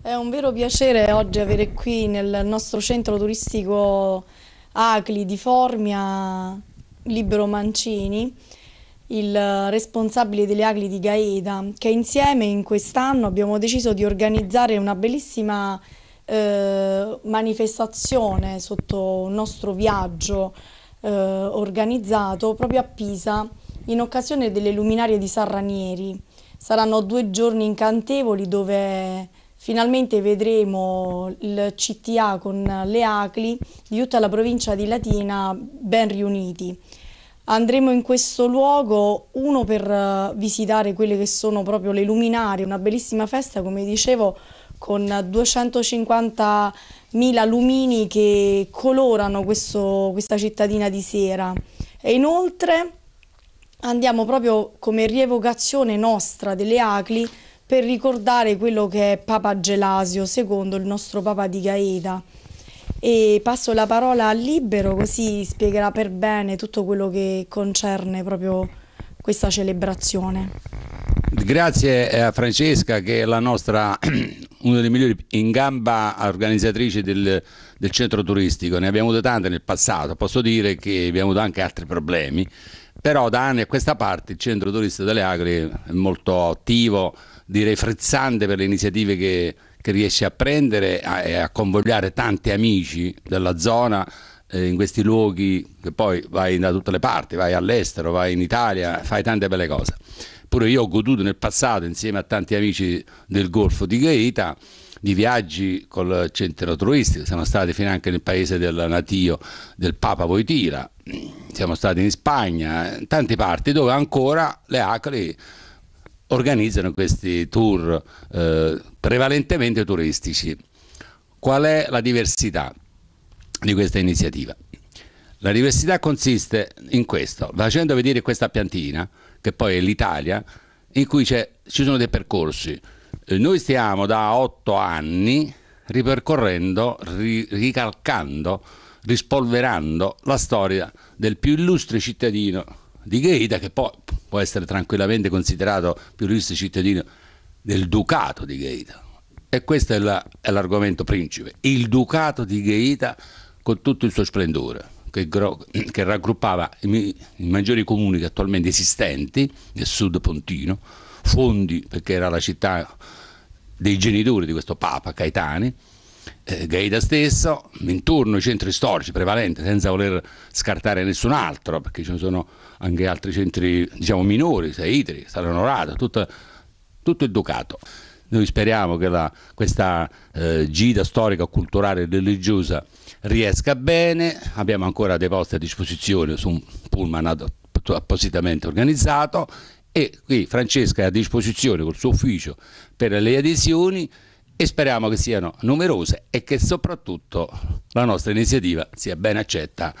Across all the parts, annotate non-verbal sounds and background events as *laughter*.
È un vero piacere oggi avere qui nel nostro centro turistico Acli di Formia Libero Mancini, il responsabile delle Acli di Gaeta, che insieme in quest'anno abbiamo deciso di organizzare una bellissima eh, manifestazione sotto un nostro viaggio eh, organizzato proprio a Pisa in occasione delle luminarie di San Ranieri. Saranno due giorni incantevoli dove Finalmente vedremo il CTA con le ACLI di tutta la provincia di Latina ben riuniti. Andremo in questo luogo, uno per eh, visitare quelle che sono proprio le luminarie, una bellissima festa, come dicevo, con 250.000 lumini che colorano questo, questa cittadina di sera. E inoltre andiamo proprio come rievocazione nostra delle Acli per ricordare quello che è Papa Gelasio II, il nostro Papa di Gaeta. E passo la parola al Libero così spiegherà per bene tutto quello che concerne proprio questa celebrazione. Grazie a Francesca che è la nostra *clears throat* una delle migliori in gamba organizzatrici del, del, centro turistico, ne abbiamo avuto tante nel passato, posso dire che abbiamo avuto anche altri problemi, però da anni a questa parte il centro turistico delle Agri è molto attivo, direi frezzante per le iniziative che, che riesce a prendere e a, a, convogliare tanti amici della zona eh, in questi luoghi che poi vai da tutte le parti, vai all'estero, vai in Italia, fai tante belle cose. Pure io ho goduto nel passato insieme a tanti amici del Golfo di Gaeta di viaggi col centro turistico, siamo stati fino anche nel paese del natio del Papa Voitira, siamo stati in Spagna, in tante parti dove ancora le acre organizzano questi tour eh, prevalentemente turistici. Qual è la diversità di questa iniziativa? La diversità consiste in questo, facendo vedere questa piantina, che poi è l'Italia, in cui ci sono dei percorsi. Eh, noi stiamo da otto anni ripercorrendo, ri, ricalcando, rispolverando la storia del più illustre cittadino di Gaeta, che poi può essere tranquillamente considerato più pluralista cittadino del Ducato di Gaeta. E questo è, l'argomento principe. Il Ducato di Gaeta con tutto il suo splendore, che, che raggruppava i, i maggiori comuni attualmente esistenti del sud pontino, Fondi, perché era la città dei genitori di questo Papa Caetani, eh, Gaeta stesso, intorno ai centri storici prevalenti, senza voler scartare nessun altro, perché ci sono anche altri centri diciamo minori, Saitri, San Onorato, tutto, tutto il Ducato. Noi speriamo che la, questa eh, gita storica, culturale e religiosa riesca bene, abbiamo ancora dei posti a disposizione su un pullman appositamente organizzato e qui Francesca è a disposizione col suo ufficio per le adesioni e speriamo che siano numerose e che soprattutto la nostra iniziativa sia ben accetta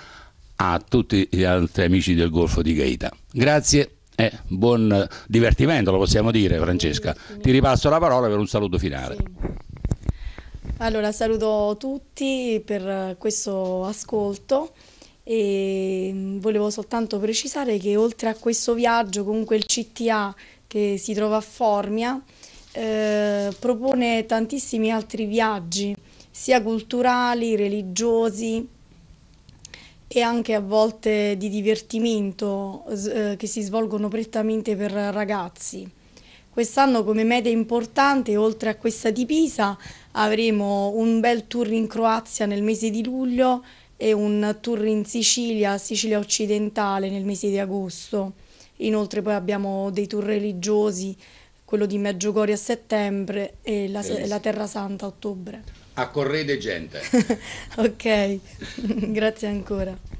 a tutti gli altri amici del Golfo di Gaeta. Grazie e buon divertimento, lo possiamo dire Francesca. Ti ripasso la parola per un saluto finale. Sì. Allora saluto tutti per questo ascolto e volevo soltanto precisare che oltre a questo viaggio comunque il CTA che si trova a Formia eh, propone tantissimi altri viaggi, sia culturali, religiosi e anche a volte di divertimento eh, che si svolgono prettamente per ragazzi. Quest'anno come meta importante, oltre a questa di Pisa, avremo un bel tour in Croazia nel mese di luglio e un tour in Sicilia, Sicilia occidentale nel mese di agosto. Inoltre poi abbiamo dei tour religiosi quello di Meggiugorio a settembre e la, la Terra Santa a ottobre. A correde gente. *laughs* ok, *laughs* grazie ancora.